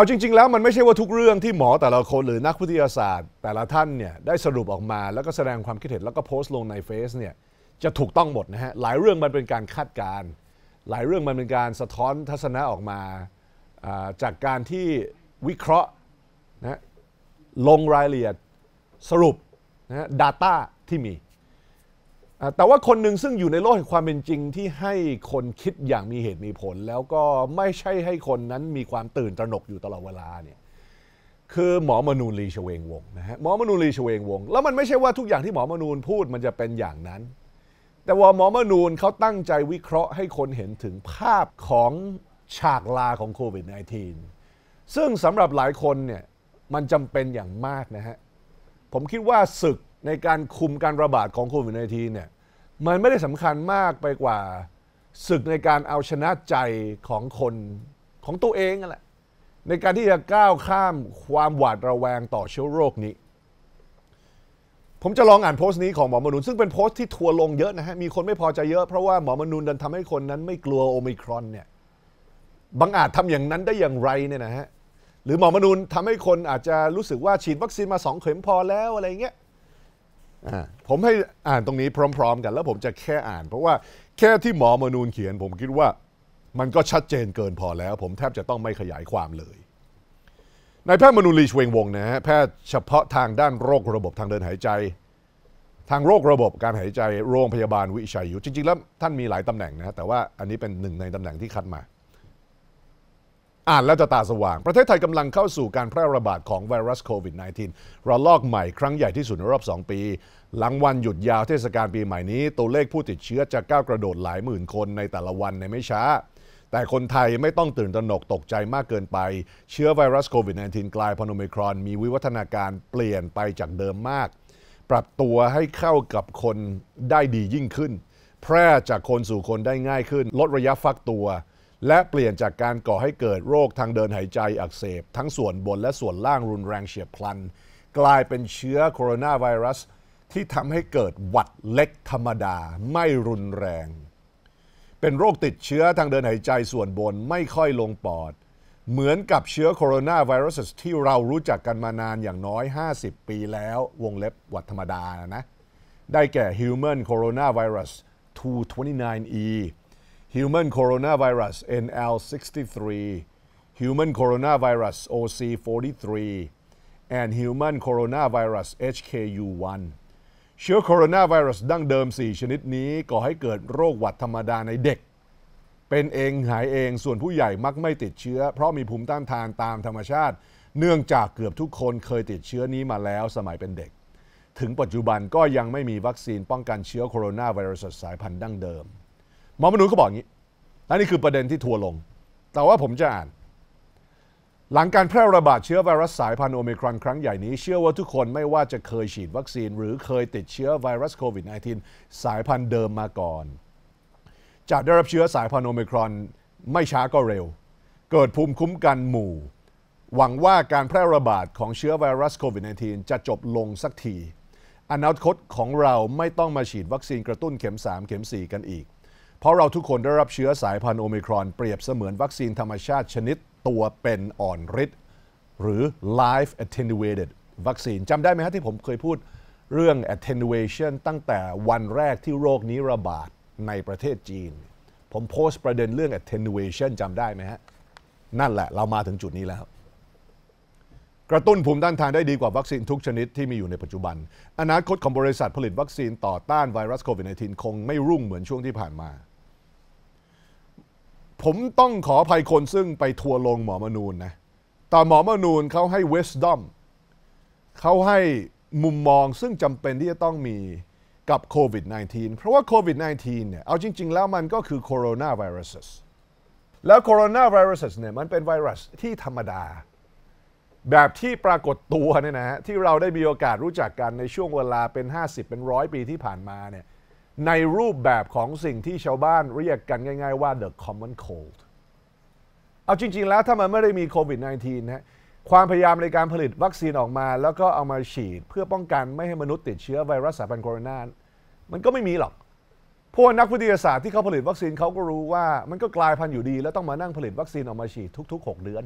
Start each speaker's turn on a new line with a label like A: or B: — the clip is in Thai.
A: เอาจริงๆ แล้วมันไม่ใช่ว่าทุกเรื่องที่หมอแต่ละคนหรือนักวิทยาศาสตร์แต่ละท่านเนี่ยได้สรุปออกมาแล้วก็แสดงความคิดเห็นแล้วก็โพสต์ลงในเฟซเนี่ยจะถูกต้องหมดนะฮะหลายเรื่องมันเป็นการคาดการณ์หลายเรื่องมันเป็นการสะท้อนทัศนะออกมาจากการที่วิเคราะห์นะลงรายละเอียดสรุปนะฮะัต้าที่มีแต่ว่าคนหนึ่งซึ่งอยู่ในโลกแห่งความเป็นจริงที่ให้คนคิดอย่างมีเหตุมีผล แล้วก็ไม่ใช่ให้คนนั้นมีความตื่นตระหนกอยู่ตลอดเวลาเนี่ยคือหมอ มนูลีชเวงวงนะฮะหมอมนูลีชเวงวงแล้วมันไม่ใช่ว่าทุกอย่างที่หมอมนูลพูดมันจะเป็นอย่างนั้น แต่ว่าหมอมนูลเขาตั้งใจวิเคราะห์ให้คนเห็นถึงภาพของฉากลาของโควิด -19 ซึ่งสำหรับหลายคนเนี่ยมันจำเป็นอย่างมากนะฮะผมคิดว่าศึกในการคุมการระบาดของโควิด -19 เนี่ยมันไม่ได้สำคัญมากไปกว่า ศึกในการเอาชนะใจของคนของตัวเองนั่นแหละในการที่จะก้าวข้ามความหวาดระแวงต่อเชื้อโรคนี้ ผมจะลองอ่านโพสต์นี้ของหมอมนุนซึ่งเป็นโพสต์ที่ทัวลงเยอะนะฮะ มีคนไม่พอใจเยอะเพราะว่าหมอมนุนดันทำให้คนนั้นไม่กลัวโอมิครอนเนี่ยบางอาจทำอย่างนั้นได้อย่างไรเนี่ยนะฮะหรือหมอมนุนทำให้คนอาจจะรู้สึกว่าฉีดวัคซีนมาสองเข็มพอแล้วอะไรเงี้ยผมให้อ่านตรงนี้พร้อมๆกันแล้วผมจะแค่อ่าน เพราะว่าแค่ที่หมอมนูนเขียน ผมคิดว่ามันก็ชัดเจนเกินพอแล้ว ผมแทบจะต้องไม่ขยายความเลยนายแพทย์มนูลีชเวงวงนะฮะแพทย์เฉพาะทางด้านโรคระบบทางเดินหายใจ ทางโรคระบบการหายใจโรงพยาบาลวิชัยยุทธจริงๆแล้วท่านมีหลายตำแหน่งนะแต่ว่าอันนี้เป็นหนึ่งในตำแหน่งที่คัดมาอ่านแล้วจะตาสว่าง ประเทศไทยกำลังเข้าสู่การแพร่ระบาดของไวรัสโควิด -19 ระลอกใหม่ครั้งใหญ่ที่สุดในรอบ 2 ปี หลังวันหยุดยาวเทศกาลปีใหม่นี้ ตัวเลขผู้ติดเชื้อจะก้าวกระโดดหลายหมื่นคนในแต่ละวันในไม่ช้า แต่คนไทยไม่ต้องตื่นตระหนกตกใจมากเกินไป เชื้อไวรัสโควิด -19 กลายพันธุ์โอมครอนมีวิวัฒนาการเปลี่ยนไปจากเดิมมาก ปรับตัวให้เข้ากับคนได้ดียิ่งขึ้น แพร่จากคนสู่คนได้ง่ายขึ้น ลดระยะฟักตัวและเปลี่ยนจากการก่อให้เกิดโรคทางเดินหายใจอักเสบ ทั้งส่วนบนและส่วนล่างรุนแรงเฉียบพลันกลายเป็นเชื้อโคโรนาไวรัสที่ทำให้เกิดหวัดเล็กธรรมดาไม่รุนแรง เป็นโรคติดเชื้อทางเดินหายใจส่วนบนไม่ค่อยลงปอด เหมือนกับเชื้อโคโรนาไวรัสที่เรารู้จักกันมานานอย่างน้อย 50 ปีแล้ววงเล็บหวัด ธรรมดานะได้แก่ Human Coronavirus 229E Human Coronavirus NL63 Human Coronavirus OC43 and Human Coronavirus HKU1 เชื้อโคโรนาไวรัสดั้งเดิม 4 ชนิดนี้ก่อให้เกิดโรคหวัดธรรมดาในเด็ก เป็นเองหายเอง ส่วนผู้ใหญ่มักไม่ติดเชื้อ เพราะมีภูมิต้านทานตามธรรมชาติ เนื่องจากเกือบทุกคนเคยติดเชื้อนี้มาแล้วสมัยเป็นเด็ก ถึงปัจจุบันก็ยังไม่มีวัคซีนป้องกันเชื้อโคโรนาไวรัสสายพันธุ์ดั้งเดิมหมอมนุ์ก็บอกอย่างนี้ และนี่คือประเด็นที่ทัวลง แต่ว่าผมจะอ่าน หลังการแพร่ระบาดเชื้อไวรัสสายพันธุ์โอเมก้าอนครั้งใหญ่นี้ เชื่อว่าทุกคนไม่ว่าจะเคยฉีดวัคซีนหรือเคยติดเชื้อไวรัสโควิด -19 สายพันธุ์เดิมมาก่อน จะได้รับเชื้อสายพันธุ์โอเมก้าอนไม่ช้าก็เร็ว เกิดภูมิคุ้มกันหมู่ หวังว่าการแพร่ระบาดของเชื้อไวรัสโควิด -19 จะจบลงสักทีอนาคตของเราไม่ต้องมาฉีดวัคซีนกระตุ้นเข็ม3เข็ม4กันอีกเพราะเราทุกคนได้รับเชื้อสายพันธุ์โอมิครอนเปรียบเสมือนวัคซีนธรรมชาติชนิดตัวเป็นอ่อนฤทธิ์หรือ live attenuated วัคซีนจำได้ไหมฮะที่ผมเคยพูดเรื่อง attenuation ตั้งแต่วันแรกที่โรคนี้ระบาดในประเทศจีน ผมโพสต์ประเด็นเรื่อง attenuation จำได้ไหมฮะนั่นแหละ เรามาถึงจุดนี้แล้ว กระตุ้นภูมิต้านทานได้ดีกว่าวัคซีนทุกชนิดที่มีอยู่ในปัจจุบัน อนาคตของบริษัทผลิตวัคซีนต่อต้านไวรัสโควิด -19 คงไม่รุ่งเหมือนช่วงที่ผ่านมาผมต้องขออภัยคนซึ่งไปทัวลงหมอมนูนนะ แต่หมอมนูนเขาให้ wisdom เขาให้มุมมองซึ่งจำเป็นที่จะต้องมีกับโควิด -19 เพราะว่าโควิด -19 เนี่ย เอาจริงๆ แล้วมันก็คือโคโรนาไวรัส แล้วโคโรนาไวรัสเนี่ยมันเป็นไวรัสที่ธรรมดา แบบที่ปรากฏตัวเนี่ยนะฮะ ที่เราได้มีโอกาสรู้จักกันในช่วงเวลาเป็น 50 เป็นร้อยปีที่ผ่านมาเนี่ยในรูปแบบของสิ่งที่ชาวบ้านเรียกกันง่าย ๆว่า the common cold เอาจริง ๆแล้วถ้ามันไม่ได้มีโควิด -19 นะความพยายามในการผลิตวัคซีนออกมาแล้วก็เอามาฉีด เพื่อป้องกันไม่ให้มนุษย์ติดเชื้อไวรัสสายพันธุ์โคโรนามันก็ไม่มีหรอก พวกนักวิทยาศาสตร์ที่เขาผลิตวัคซีนเขาก็รู้ว่ามันก็กลายพันธุ์อยู่ดีแล้วต้องมานั่งผลิตวัคซีนออกมาฉีดทุกๆ6เดือน